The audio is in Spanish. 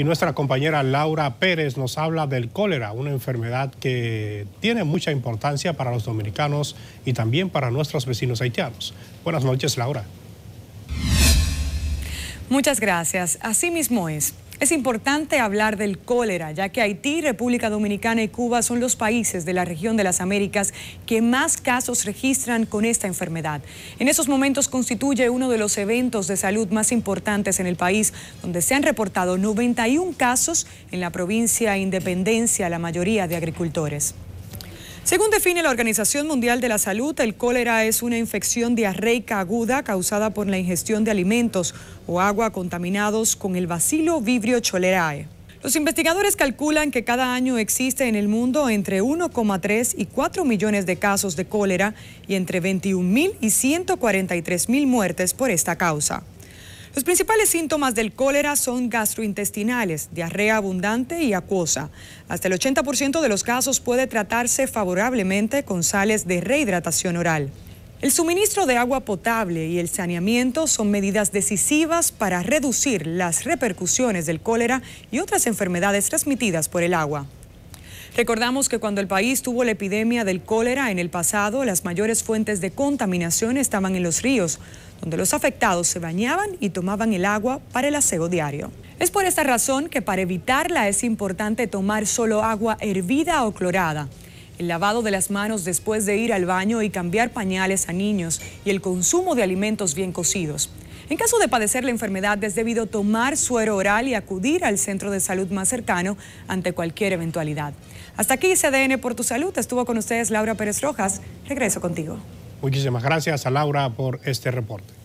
Y nuestra compañera Laura Pérez nos habla del cólera, una enfermedad que tiene mucha importancia para los dominicanos y también para nuestros vecinos haitianos. Buenas noches, Laura. Muchas gracias. Así mismo es. Es importante hablar del cólera, ya que Haití, República Dominicana y Cuba son los países de la región de las Américas que más casos registran con esta enfermedad. En esos momentos constituye uno de los eventos de salud más importantes en el país, donde se han reportado 91 casos en la provincia Independencia, la mayoría de agricultores. Según define la Organización Mundial de la Salud, el cólera es una infección diarreica aguda causada por la ingestión de alimentos o agua contaminados con el bacilo Vibrio cholerae. Los investigadores calculan que cada año existe en el mundo entre 1,3 y 4 millones de casos de cólera y entre 21.000 y 143.000 muertes por esta causa. Los principales síntomas del cólera son gastrointestinales, diarrea abundante y acuosa. Hasta el 80% de los casos puede tratarse favorablemente con sales de rehidratación oral. El suministro de agua potable y el saneamiento son medidas decisivas para reducir las repercusiones del cólera y otras enfermedades transmitidas por el agua. Recordamos que cuando el país tuvo la epidemia del cólera en el pasado, las mayores fuentes de contaminación estaban en los ríos, donde los afectados se bañaban y tomaban el agua para el aseo diario. Es por esta razón que para evitarla es importante tomar solo agua hervida o clorada el lavado de las manos después de ir al baño y cambiar pañales a niños y el consumo de alimentos bien cocidos. En caso de padecer la enfermedad es debido tomar suero oral y acudir al centro de salud más cercano ante cualquier eventualidad. Hasta aquí CDN por tu salud. Estuvo con ustedes Laura Pérez Rojas. Regreso contigo. Muchísimas gracias a Laura por este reporte.